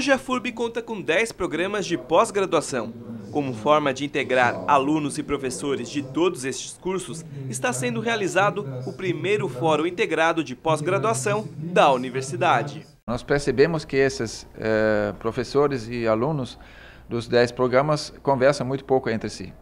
Hoje a FURB conta com 10 programas de pós-graduação. Como forma de integrar alunos e professores de todos estes cursos, está sendo realizado o primeiro Fórum Integrado de Pós-Graduação da Universidade. Nós percebemos que esses eh, professores e alunos dos 10 programas conversam muito pouco entre si.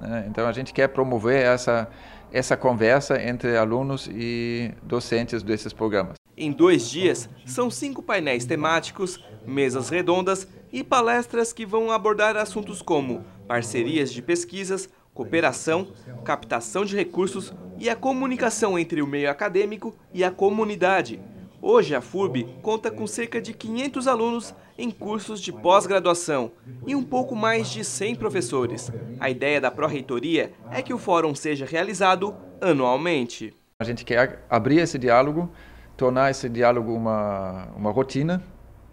Né? Então a gente quer promover essa, essa conversa entre alunos e docentes desses programas. Em dois dias, são cinco painéis temáticos mesas redondas e palestras que vão abordar assuntos como parcerias de pesquisas, cooperação, captação de recursos e a comunicação entre o meio acadêmico e a comunidade. Hoje, a FURB conta com cerca de 500 alunos em cursos de pós-graduação e um pouco mais de 100 professores. A ideia da Pró-Reitoria é que o fórum seja realizado anualmente. A gente quer abrir esse diálogo, tornar esse diálogo uma, uma rotina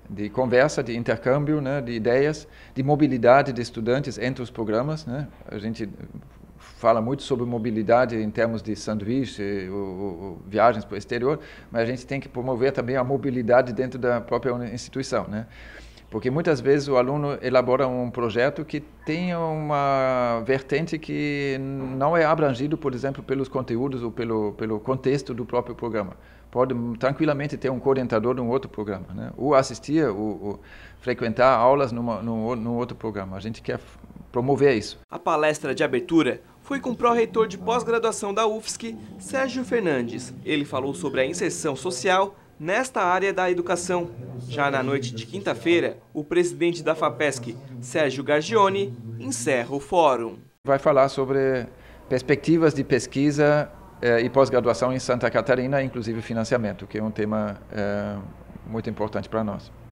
de conversa, de intercâmbio, né, de ideias, de mobilidade de estudantes entre os programas. Né? A gente fala muito sobre mobilidade em termos de sanduíche, ou, ou, viagens para o exterior, mas a gente tem que promover também a mobilidade dentro da própria instituição, né? Porque muitas vezes o aluno elabora um projeto que tem uma vertente que não é abrangido, por exemplo, pelos conteúdos ou pelo, pelo contexto do próprio programa pode tranquilamente ter um coordenador de um outro programa, né? ou assistir, ou, ou frequentar aulas numa, num, num outro programa. A gente quer promover isso. A palestra de abertura foi com o pró-reitor de pós-graduação da UFSC, Sérgio Fernandes. Ele falou sobre a inserção social nesta área da educação. Já na noite de quinta-feira, o presidente da FAPESC, Sérgio Gargione, encerra o fórum. Vai falar sobre perspectivas de pesquisa eh, e pós-graduação em Santa Catarina, inclusive financiamento, que é um tema eh, muito importante para nós.